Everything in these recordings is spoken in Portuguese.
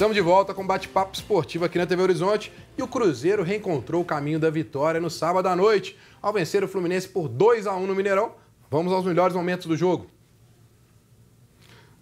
Estamos de volta com bate-papo esportivo aqui na TV Horizonte e o Cruzeiro reencontrou o caminho da vitória no sábado à noite, ao vencer o Fluminense por 2 a 1 no Mineirão. Vamos aos melhores momentos do jogo.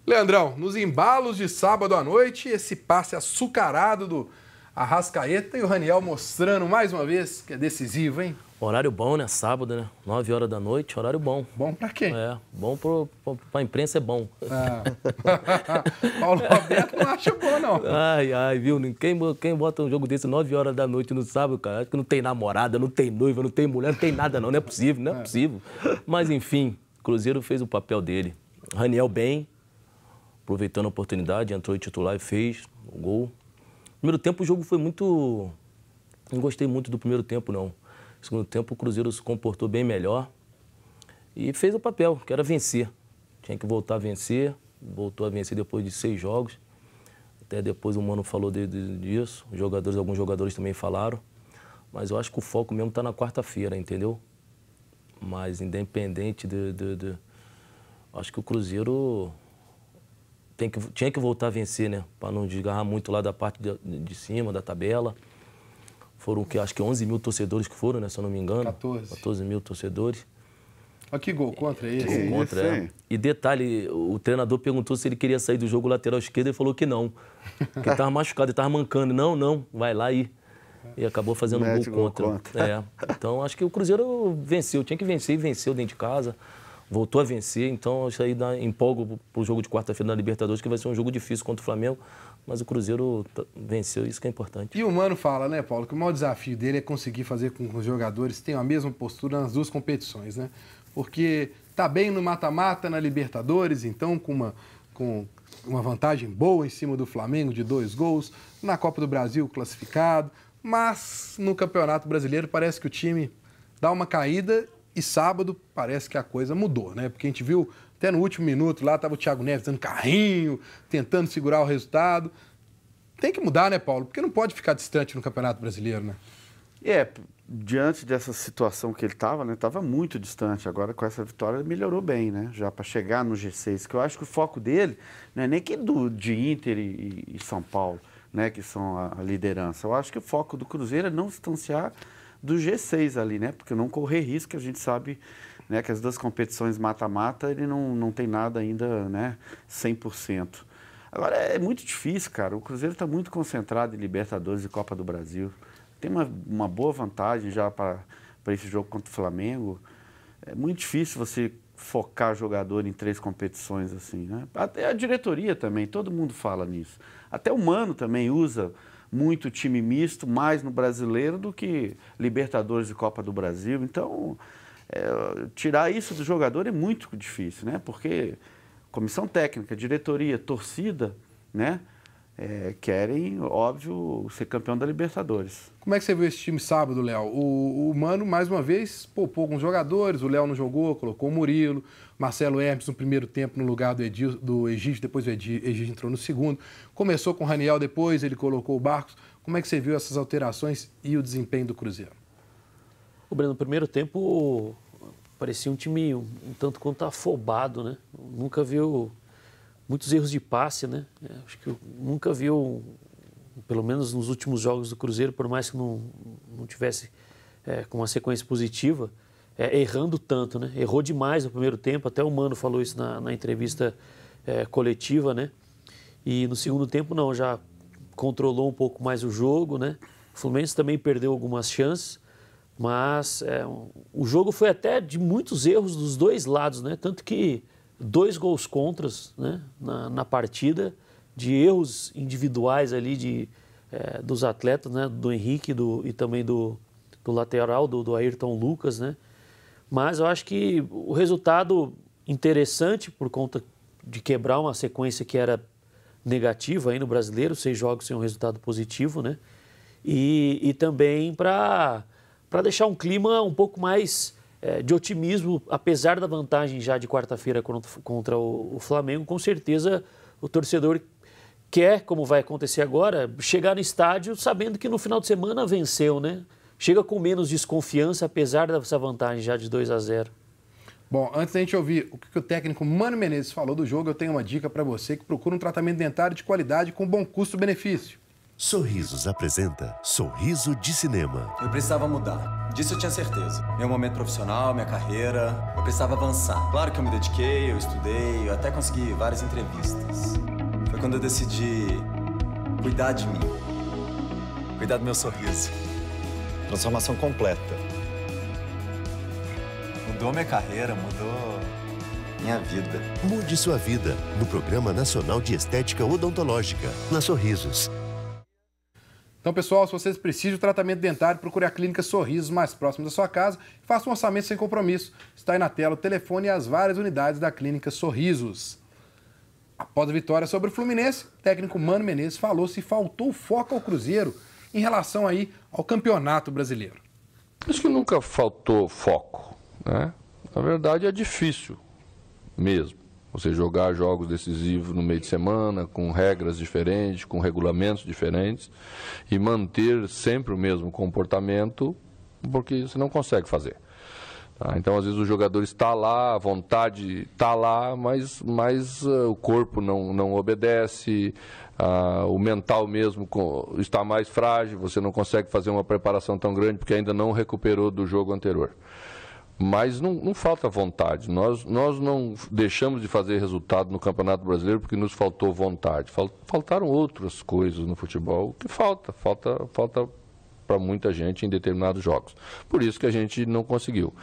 Leandrão, nos embalos de sábado à noite, esse passe açucarado do Arrascaeta e o Raniel mostrando mais uma vez que é decisivo, hein? Horário bom, né? Sábado, né? 9 horas da noite, horário bom. Bom pra quem? É, bom pro, pro, pra imprensa é bom. Ah. Paulo Roberto não acha bom, não. Ai, ai, viu? Quem, quem bota um jogo desse 9 horas da noite no sábado, cara, acho que não tem namorada, não tem noiva, não tem mulher, não tem nada, não. Não é possível, não é, é. possível. Mas, enfim, Cruzeiro fez o papel dele. Raniel bem, aproveitando a oportunidade, entrou em titular e fez o gol. primeiro tempo, o jogo foi muito... Não gostei muito do primeiro tempo, não. No segundo tempo, o Cruzeiro se comportou bem melhor e fez o papel, que era vencer. Tinha que voltar a vencer, voltou a vencer depois de seis jogos. Até depois o Mano falou de, de, disso, Os jogadores, alguns jogadores também falaram. Mas eu acho que o foco mesmo está na quarta-feira, entendeu? Mas independente de, de, de, Acho que o Cruzeiro tem que, tinha que voltar a vencer, né? Para não desgarrar muito lá da parte de, de cima, da tabela. Foram, que, acho que 11 mil torcedores que foram, né? Se eu não me engano. 14. 14 mil torcedores. Olha que gol contra esse. gol contra, esse, é. E detalhe, o treinador perguntou se ele queria sair do jogo lateral esquerdo e falou que não. Que ele estava machucado, ele estava mancando. Não, não, vai lá e... E acabou fazendo um gol, contra. contra. É. Então, acho que o Cruzeiro venceu. Tinha que vencer e venceu dentro de casa. Voltou a vencer. Então, isso aí dá empolgo para o jogo de quarta-feira na Libertadores, que vai ser um jogo difícil contra o Flamengo mas o Cruzeiro venceu, isso que é importante. E o Mano fala, né, Paulo, que o maior desafio dele é conseguir fazer com que os jogadores tenham a mesma postura nas duas competições, né? Porque tá bem no mata-mata, na Libertadores, então com uma, com uma vantagem boa em cima do Flamengo de dois gols, na Copa do Brasil classificado, mas no Campeonato Brasileiro parece que o time dá uma caída e sábado parece que a coisa mudou, né? Porque a gente viu até no último minuto lá estava o Thiago Neves dando carrinho, tentando segurar o resultado. Tem que mudar, né, Paulo? Porque não pode ficar distante no Campeonato Brasileiro, né? É, diante dessa situação que ele estava, né, estava muito distante. Agora com essa vitória melhorou bem, né? Já para chegar no G6, que eu acho que o foco dele não é nem que do de Inter e, e São Paulo, né, que são a, a liderança. Eu acho que o foco do Cruzeiro é não distanciar do G6 ali, né? Porque não correr risco, a gente sabe né, que as duas competições mata-mata, ele não, não tem nada ainda né, 100%. Agora, é muito difícil, cara. O Cruzeiro está muito concentrado em Libertadores e Copa do Brasil. Tem uma, uma boa vantagem já para esse jogo contra o Flamengo. É muito difícil você focar jogador em três competições assim, né? Até a diretoria também, todo mundo fala nisso. Até o Mano também usa muito time misto, mais no brasileiro do que Libertadores e Copa do Brasil. Então, é, tirar isso do jogador é muito difícil, né? Porque comissão técnica, diretoria, torcida, né? é, querem, óbvio, ser campeão da Libertadores. Como é que você viu esse time sábado, Léo? O, o Mano, mais uma vez, poupou alguns jogadores, o Léo não jogou, colocou o Murilo, Marcelo Hermes no primeiro tempo no lugar do, Edil, do Egídio, depois o Egídio entrou no segundo. Começou com o Raniel depois, ele colocou o Barcos. Como é que você viu essas alterações e o desempenho do Cruzeiro? O Breno, no primeiro tempo parecia um time um, um tanto quanto afobado, né? Nunca viu muitos erros de passe, né? É, acho que eu nunca vi, pelo menos nos últimos jogos do Cruzeiro, por mais que não, não tivesse é, com uma sequência positiva, é, errando tanto, né? Errou demais no primeiro tempo, até o Mano falou isso na, na entrevista é, coletiva, né? E no segundo tempo, não, já controlou um pouco mais o jogo, né? O Fluminense também perdeu algumas chances, mas é, o jogo foi até de muitos erros dos dois lados, né? Tanto que dois gols contras né, na, na, partida, de erros individuais ali de, é, dos atletas, né, do Henrique do, e também do, do lateral, do, do Ayrton Lucas. Né? Mas eu acho que o resultado interessante por conta de quebrar uma sequência que era negativa aí no brasileiro, seis jogos sem um resultado positivo, né? E, e também para deixar um clima um pouco mais é, de otimismo, apesar da vantagem já de quarta-feira contra o Flamengo, com certeza o torcedor quer, como vai acontecer agora, chegar no estádio sabendo que no final de semana venceu, né? Chega com menos desconfiança, apesar dessa vantagem já de 2 a 0. Bom, antes da gente ouvir o que o técnico Mano Menezes falou do jogo, eu tenho uma dica para você que procura um tratamento dentário de qualidade com bom custo-benefício. Sorrisos apresenta Sorriso de Cinema. Eu precisava mudar. Disso eu tinha certeza. Meu momento profissional, minha carreira, eu precisava avançar. Claro que eu me dediquei, eu estudei, eu até consegui várias entrevistas. Foi quando eu decidi cuidar de mim. Cuidar do meu sorriso. Transformação completa. Mudou minha carreira, mudou minha vida. Mude sua vida no Programa Nacional de Estética Odontológica, na Sorrisos. Então, pessoal, se vocês precisam de tratamento dentário, procure a Clínica Sorrisos mais próximo da sua casa e faça um orçamento sem compromisso. Está aí na tela o telefone e as várias unidades da Clínica Sorrisos. Após a vitória sobre o Fluminense, o técnico Mano Menezes falou se faltou foco ao Cruzeiro em relação aí ao campeonato brasileiro. Acho que nunca faltou foco, né? Na verdade é difícil mesmo. Você jogar jogos decisivos no meio de semana, com regras diferentes, com regulamentos diferentes, e manter sempre o mesmo comportamento, porque você não consegue fazer. Tá? Então, às vezes, o jogador está lá, a vontade está lá, mas, mas uh, o corpo não, não obedece, uh, o mental mesmo com, está mais frágil, você não consegue fazer uma preparação tão grande porque ainda não recuperou do jogo anterior. Mas não, não falta vontade. Nós, nós não deixamos de fazer resultado no Campeonato Brasileiro porque nos faltou vontade. Faltaram outras coisas no futebol que falta. Falta, falta para muita gente em determinados jogos. Por isso que a gente não conseguiu.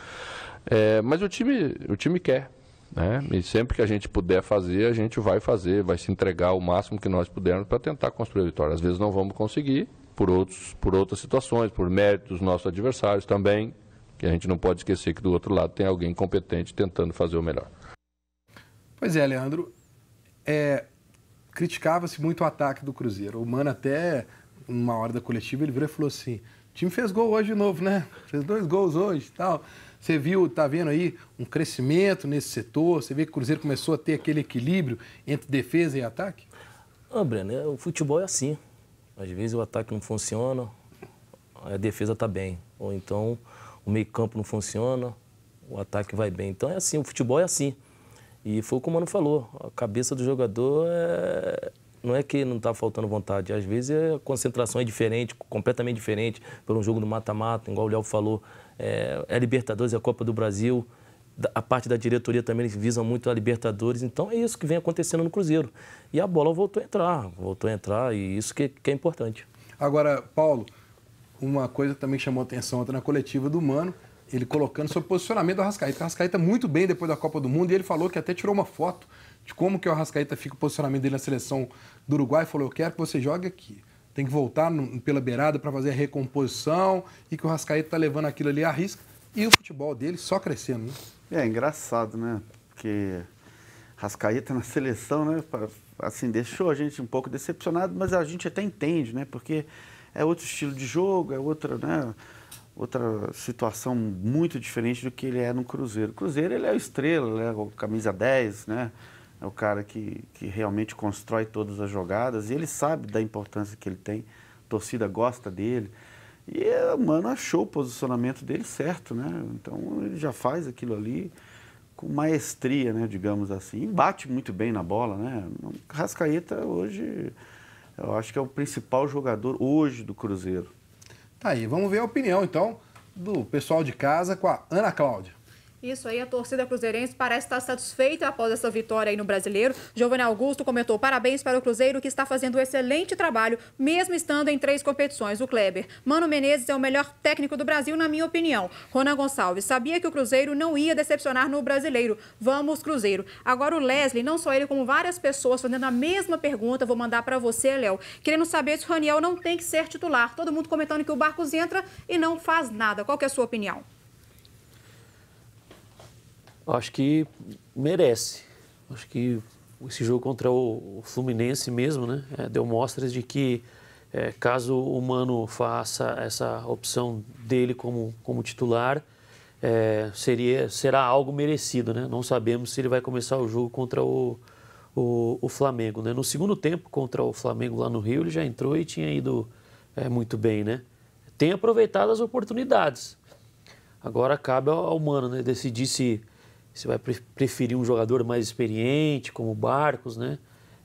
É, mas o time, o time quer. Né? E sempre que a gente puder fazer, a gente vai fazer, vai se entregar o máximo que nós pudermos para tentar construir a vitória. Às vezes não vamos conseguir por, outros, por outras situações, por mérito dos nossos adversários também que a gente não pode esquecer que do outro lado tem alguém competente tentando fazer o melhor. Pois é, Leandro. É, Criticava-se muito o ataque do Cruzeiro. O Mano até, numa hora da coletiva, ele virou e falou assim, o time fez gol hoje de novo, né? Fez dois gols hoje e tal. Você viu, tá vendo aí um crescimento nesse setor? Você vê que o Cruzeiro começou a ter aquele equilíbrio entre defesa e ataque? Ah, Breno, é, o futebol é assim. Às vezes o ataque não funciona, a defesa tá bem. Ou então o meio-campo não funciona, o ataque vai bem. Então é assim, o futebol é assim. E foi como o Mano falou, a cabeça do jogador é... não é que não está faltando vontade, às vezes é, a concentração é diferente, completamente diferente, por um jogo do mata-mata, igual o Léo falou, é, é Libertadores, é a Copa do Brasil, a parte da diretoria também eles visam muito a Libertadores, então é isso que vem acontecendo no Cruzeiro. E a bola voltou a entrar, voltou a entrar, e isso que, que é importante. Agora, Paulo, uma coisa que também chamou atenção até na coletiva do Mano, ele colocando sobre o posicionamento do Arrascaeta. O Arrascaeta muito bem depois da Copa do Mundo e ele falou que até tirou uma foto de como que o Arrascaeta fica o posicionamento dele na seleção do Uruguai e falou, eu quero que você jogue aqui. Tem que voltar no, pela beirada para fazer a recomposição e que o Arrascaeta está levando aquilo ali à risca. E o futebol dele só crescendo. Né? É engraçado, né? Porque Rascaeta na seleção, né? Assim, deixou a gente um pouco decepcionado, mas a gente até entende, né? Porque é outro estilo de jogo, é outra, né, outra situação muito diferente do que ele é no Cruzeiro. O Cruzeiro ele é o estrela, ele é o camisa 10, né? É o cara que, que realmente constrói todas as jogadas e ele sabe da importância que ele tem, a torcida gosta dele. E o Mano achou o posicionamento dele certo, né? Então ele já faz aquilo ali com maestria, né, digamos assim. E bate muito bem na bola, né? Rascaeta hoje eu acho que é o principal jogador hoje do Cruzeiro. Tá aí, vamos ver a opinião então do pessoal de casa com a Ana Cláudia. Isso aí, a torcida cruzeirense parece estar satisfeita após essa vitória aí no Brasileiro. Giovanni Augusto comentou parabéns para o Cruzeiro, que está fazendo um excelente trabalho, mesmo estando em três competições. O Kleber. Mano Menezes é o melhor técnico do Brasil, na minha opinião. Ronan Gonçalves. Sabia que o Cruzeiro não ia decepcionar no Brasileiro. Vamos, Cruzeiro. Agora o Leslie, não só ele, como várias pessoas fazendo a mesma pergunta. Vou mandar para você, Léo. Querendo saber se o Raniel não tem que ser titular. Todo mundo comentando que o Barcos entra e não faz nada. Qual é a sua opinião? Acho que merece. Acho que esse jogo contra o Fluminense mesmo, né? É, deu mostras de que é, caso o Mano faça essa opção dele como, como titular, é, seria, será algo merecido, né? Não sabemos se ele vai começar o jogo contra o, o, o, Flamengo, né? No segundo tempo contra o Flamengo lá no Rio, ele já entrou e tinha ido é, muito bem, né? Tem aproveitado as oportunidades. Agora cabe ao, ao Mano né? decidir se você vai preferir um jogador mais experiente, como o Barcos, né?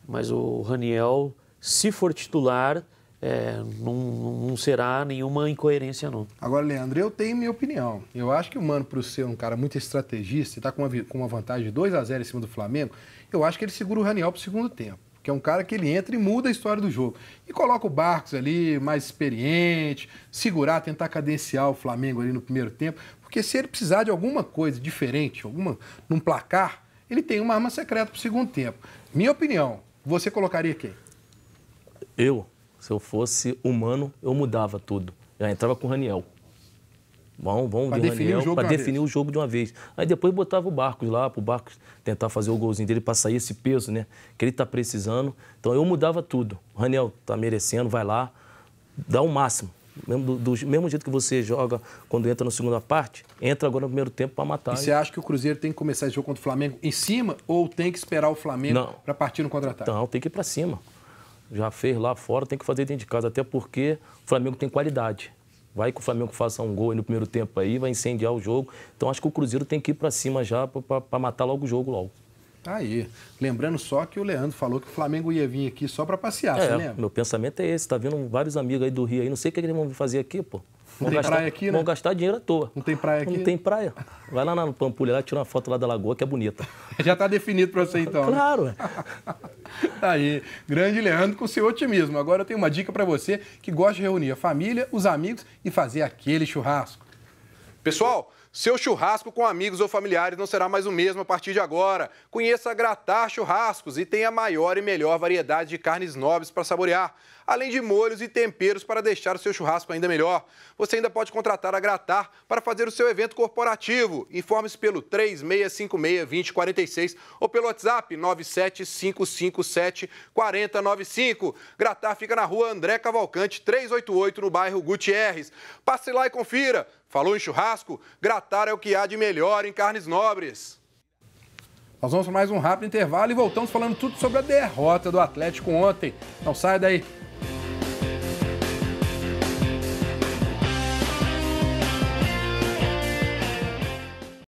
Mas o Raniel, se for titular, é, não, não, será nenhuma incoerência, não. Agora, Leandro, eu tenho minha opinião. Eu acho que o Mano, para ser é um cara muito estrategista, está com uma, com uma vantagem de 2 a 0 em cima do Flamengo, eu acho que ele segura o Raniel para o segundo tempo que é um cara que ele entra e muda a história do jogo. E coloca o Barcos ali, mais experiente, segurar, tentar cadenciar o Flamengo ali no primeiro tempo. Porque se ele precisar de alguma coisa diferente, alguma num placar, ele tem uma arma secreta para o segundo tempo. Minha opinião, você colocaria quem? Eu, se eu fosse humano, eu mudava tudo. Eu entrava com o Raniel. Vamos, vamos pra definir Raniel para definir vez. o jogo de uma vez. Aí depois botava o Barcos lá, para o Barcos tentar fazer o golzinho dele para sair esse peso, né? Que ele está precisando. Então eu mudava tudo. O Raniel tá merecendo, vai lá, dá o máximo. Mesmo do, do, mesmo jeito que você joga quando entra na segunda parte, entra agora no primeiro tempo para matar. E você acha que o Cruzeiro tem que começar esse jogo contra o Flamengo em cima ou tem que esperar o Flamengo para partir no contra-ataque? Não, tem que ir para cima. Já fez lá fora, tem que fazer dentro de casa, até porque o Flamengo tem qualidade. Vai que o Flamengo faça um gol no primeiro tempo aí, vai incendiar o jogo. Então acho que o Cruzeiro tem que ir para cima já para matar logo o jogo logo. Tá aí. Lembrando só que o Leandro falou que o Flamengo ia vir aqui só para passear, é, você lembra? Meu pensamento é esse. Tá vindo vários amigos aí do Rio aí. Não sei o que eles vão fazer aqui, pô. Não vão tem gastar, praia aqui, né? Vão gastar dinheiro à toa. Não tem praia aqui? Não tem praia. Vai lá na Pampulha, lá, tira uma foto lá da lagoa, que é bonita. Já está definido para você, então. Né? Claro. Né? tá aí. Grande Leandro com seu otimismo. Agora eu tenho uma dica para você que gosta de reunir a família, os amigos e fazer aquele churrasco. Pessoal, seu churrasco com amigos ou familiares não será mais o mesmo a partir de agora. Conheça a Gratar Churrascos e tenha a maior e melhor variedade de carnes nobres para saborear, além de molhos e temperos para deixar o seu churrasco ainda melhor. Você ainda pode contratar a Gratar para fazer o seu evento corporativo. Informe-se pelo 3656-2046 ou pelo WhatsApp 97557-4095. Gratar fica na rua André Cavalcante, 388, no bairro Gutierrez. Passe lá e confira. Falou em churrasco? Gratar é o que há de melhor em carnes nobres. Nós vamos para mais um rápido intervalo e voltamos falando tudo sobre a derrota do Atlético ontem. Não sai daí.